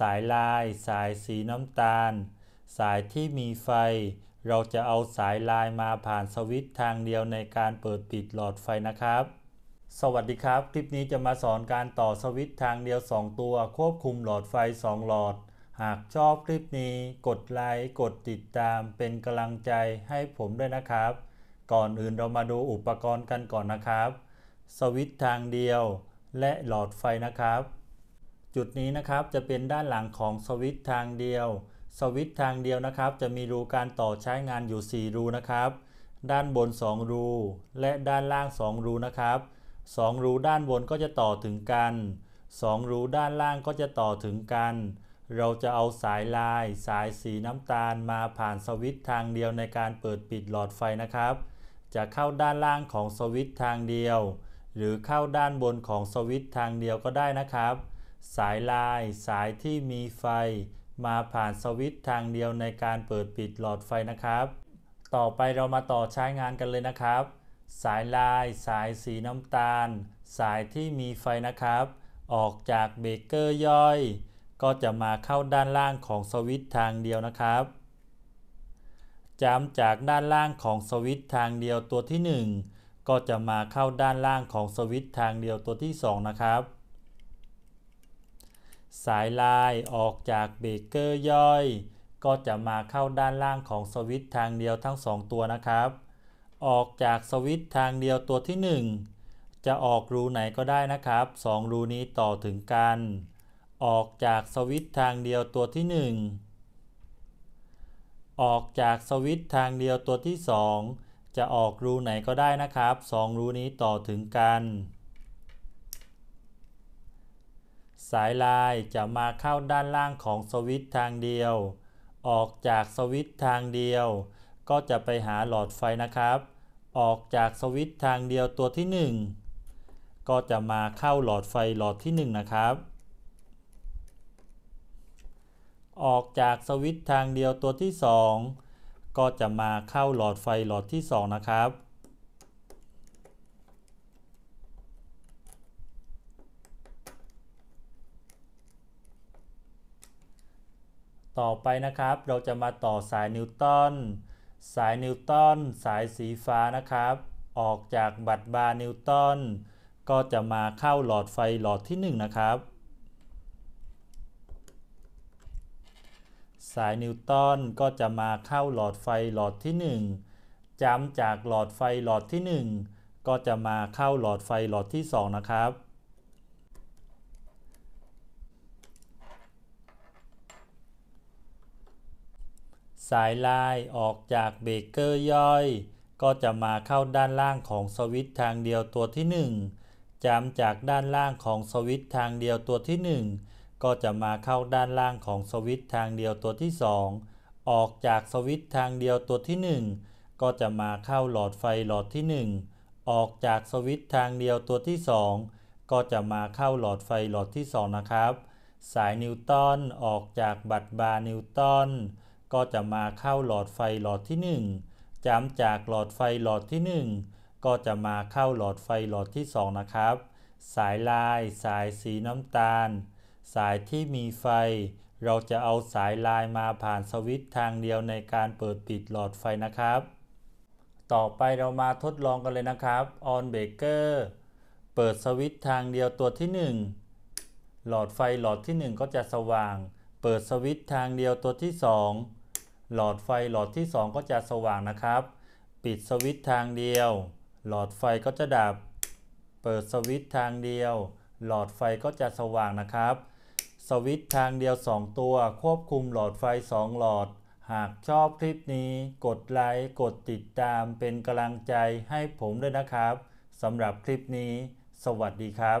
สายลาย สายสีน้ำตาล สายที่มีไฟ เราจะเอาสายลายมาผ่านสวิตช์ทางเดียวในการเปิดปิดหลอดไฟนะครับ สวัสดีครับ คลิปนี้จะมาสอนการต่อสวิตช์ทางเดียว 2 ตัวควบคุมหลอดไฟ 2 หลอด หากชอบคลิปนี้กดไลค์กดติดตามเป็นกำลังใจให้ผมด้วยนะครับ ก่อนอื่นเรามาดูอุปกรณ์กันก่อนนะครับ สวิตช์ทางเดียว และหลอดไฟนะครับจุดนี้นะครับ จะเป็นด้านหลังของสวิตช์ทางเดียว สวิตช์ทางเดียวนะครับ จะมีรูการต่อใช้งานอยู่ 4 รูนะครับ ด้านบน 2 รูและด้านล่าง 2 รูนะครับ 2 รูด้านบนก็จะต่อถึงกัน 2 รู ด้านล่างก็จะต่อถึงกัน เราจะเอาสายลาย สายสีน้ำตาลมาผ่านสวิตช์ทางเดียวในการเปิดปิดหลอดไฟนะครับ จะเข้าด้านล่างของสวิตช์ทางเดียว หรือเข้าด้านบนของสวิตช์ทางเดียวก็ได้นะครับสายลาย สายที่มีไฟ มาผ่านสวิตช์ทางเดียวในการเปิดปิดหลอดไฟนะครับ ต่อไปเรามาต่อใช้งานกันเลยนะครับ สายลาย สายสีน้ำตาล สายที่มีไฟนะครับ ออกจากเบรกเกอร์ย่อย ก็จะมาเข้าด้านล่างของสวิตช์ทางเดียวนะครับจำจากด้านล่างของสวิตช์ทางเดียวตัวที่ 1 ก็จะมาเข้าด้านล่างของสวิตช์ทางเดียวตัวที่ 2 นะครับสายลายออกจากเบรกเกอร์ย่อย ก็จะมาเข้าด้านล่างของสวิตช์ทางเดียวทั้ง 2 ตัวนะครับ ออกจากสวิตช์ทางเดียวตัวที่ 1 จะออกรูไหนก็ได้นะครับ 2 รูนี้ต่อถึงกัน ออกจากสวิตช์ทางเดียวตัวที่ 1 ออกจากสวิตช์ทางเดียวตัวที่ 2 จะออกรูไหนก็ได้นะครับ 2 รูนี้ต่อถึงกันสายลายจะมาเข้าด้านล่างของสวิตช์ทางเดียว ออกจากสวิตช์ทางเดียว ก็จะไปหาหลอดไฟนะครับ ออกจากสวิตช์ทางเดียวตัวที่ 1 ก็จะมาเข้าหลอดไฟหลอดที่ 1 นะครับ ออกจากสวิตช์ทางเดียวตัวที่ 2 ก็จะมาเข้าหลอดไฟหลอดที่ 2 นะครับต่อไปนะครับเราจะมาต่อสายนิวตันสายนิวตันสายสีฟ้านะครับ ออกจากบัตรบาร์นิวตันก็จะมาเข้าหลอดไฟหลอดที่ 1 นะครับ สายนิวตันก็จะมาเข้าหลอดไฟหลอดที่ 1จำจากหลอดไฟหลอดที่ 1 ก็จะมาเข้าหลอดไฟหลอดที่ 2 นะครับสายลายออกจากเบรกเกอร์ย่อย ก็จะมาเข้าด้านล่างของสวิตช์ทางเดียวตัวที่ 1จำจากด้านล่างของสวิตช์ทางเดียวตัวที่ 1 ก็จะมาเข้าด้านล่างของสวิตช์ทางเดียวตัวที่ 2 ออกจากสวิตช์ทางเดียวตัวที่ 1 ก็จะมาเข้าหลอดไฟหลอดที่ 1 ออกจากสวิตช์ทางเดียวตัวที่ 2 ก็จะมาเข้าหลอดไฟหลอดที่ 2 นะครับ สายนิวตันออกจากบัตรบาร์นิวตันก็จะมาเข้าหลอดไฟหลอดที่ 1จำจากหลอดไฟหลอดที่ 1 ก็จะมาเข้าหลอดไฟหลอดที่ 2 นะครับ สายลาย สายสีน้ำตาล สายที่มีไฟ เราจะเอาสายลายมาผ่านสวิตช์ทางเดียวในการเปิดปิดหลอดไฟนะครับ ต่อไปเรามาทดลองกันเลยนะครับออนเบเกอร์เปิดสวิตช์ทางเดียวตัวที่ 1 หลอดไฟหลอดที่ 1 ก็จะสว่าง เปิดสวิตช์ทางเดียวตัวที่ 2หลอดไฟหลอดที่ 2 ก็จะสว่างนะครับ ปิดสวิตช์ทางเดียว หลอดไฟก็จะดับ เปิดสวิตช์ทางเดียว หลอดไฟก็จะสว่างนะครับ สวิตช์ทางเดียว 2 ตัว ควบคุมหลอดไฟ 2 หลอด หากชอบคลิปนี้กดไลค์กดติดตามเป็นกำลังใจให้ผมด้วยนะครับสำหรับคลิปนี้ สวัสดีครับ